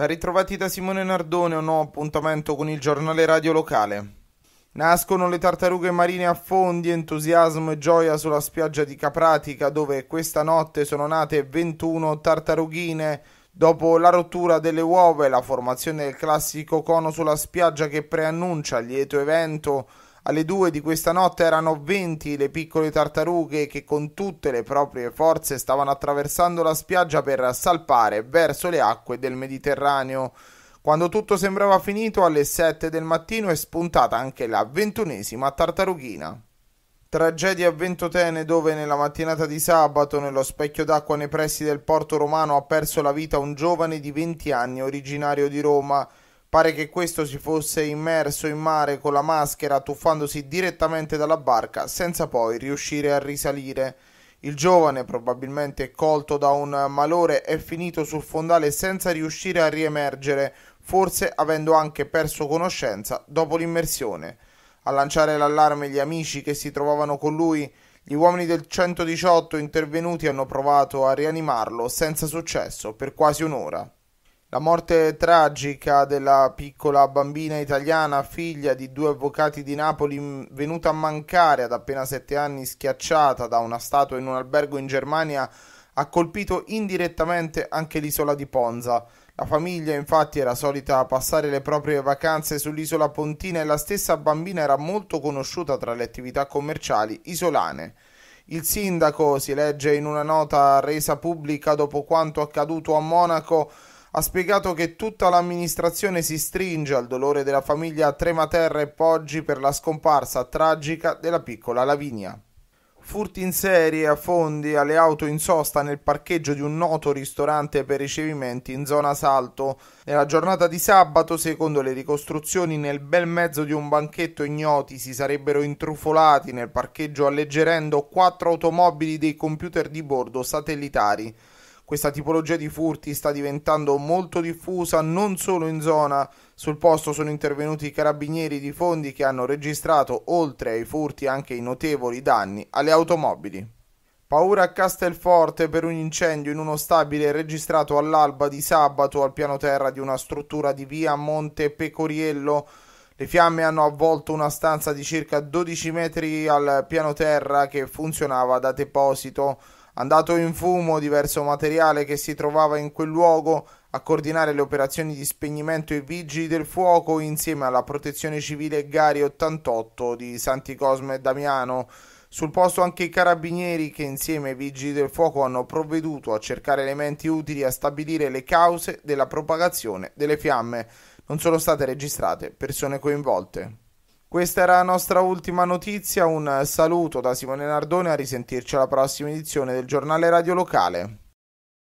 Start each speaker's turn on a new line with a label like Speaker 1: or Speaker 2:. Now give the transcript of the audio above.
Speaker 1: Ben ritrovati da Simone Nardone, un nuovo appuntamento con il giornale radio locale. Nascono le tartarughe marine a fondi, entusiasmo e gioia sulla spiaggia di Capratica, dove questa notte sono nate 21 tartarughine. Dopo la rottura delle uova e la formazione del classico cono sulla spiaggia che preannuncia il lieto evento, alle 2 di questa notte erano 20 le piccole tartarughe che con tutte le proprie forze stavano attraversando la spiaggia per salpare verso le acque del Mediterraneo. Quando tutto sembrava finito, alle 7 del mattino è spuntata anche la ventunesima tartarughina. Tragedia a Ventotene dove nella mattinata di sabato nello specchio d'acqua nei pressi del porto romano ha perso la vita un giovane di 20 anni originario di Roma. Pare che questo si fosse immerso in mare con la maschera tuffandosi direttamente dalla barca senza poi riuscire a risalire. Il giovane, probabilmente colto da un malore, è finito sul fondale senza riuscire a riemergere, forse avendo anche perso conoscenza dopo l'immersione. A lanciare l'allarme gli amici che si trovavano con lui, gli uomini del 118 intervenuti hanno provato a rianimarlo senza successo per quasi un'ora. La morte tragica della piccola bambina italiana, figlia di due avvocati di Napoli, venuta a mancare ad appena sette anni, schiacciata da una statua in un albergo in Germania, ha colpito indirettamente anche l'isola di Ponza. La famiglia infatti era solita passare le proprie vacanze sull'isola Pontina e la stessa bambina era molto conosciuta tra le attività commerciali isolane. Il sindaco, si legge in una nota resa pubblica dopo quanto accaduto a Monaco, ha spiegato che tutta l'amministrazione si stringe al dolore della famiglia Trematerra e Poggi per la scomparsa tragica della piccola Lavinia. Furti in serie a fondi alle auto in sosta nel parcheggio di un noto ristorante per ricevimenti in zona Salto. Nella giornata di sabato, secondo le ricostruzioni, nel bel mezzo di un banchetto ignoti si sarebbero intrufolati nel parcheggio alleggerendo quattro automobili dei computer di bordo satellitari. Questa tipologia di furti sta diventando molto diffusa non solo in zona, sul posto sono intervenuti i carabinieri di Fondi che hanno registrato oltre ai furti anche i notevoli danni alle automobili. Paura a Castelforte per un incendio in uno stabile registrato all'alba di sabato al piano terra di una struttura di via Monte Pecoriello. Le fiamme hanno avvolto una stanza di circa 12 metri al piano terra che funzionava da deposito. Andato in fumo diverso materiale che si trovava in quel luogo a coordinare le operazioni di spegnimento e vigili del fuoco insieme alla protezione civile Gari 88 di Santi Cosme e Damiano. Sul posto anche i carabinieri che insieme ai vigili del fuoco hanno provveduto a cercare elementi utili a stabilire le cause della propagazione delle fiamme. Non sono state registrate persone coinvolte. Questa era la nostra ultima notizia, un saluto da Simone Nardone, a risentirci alla prossima edizione del giornale Radio Locale.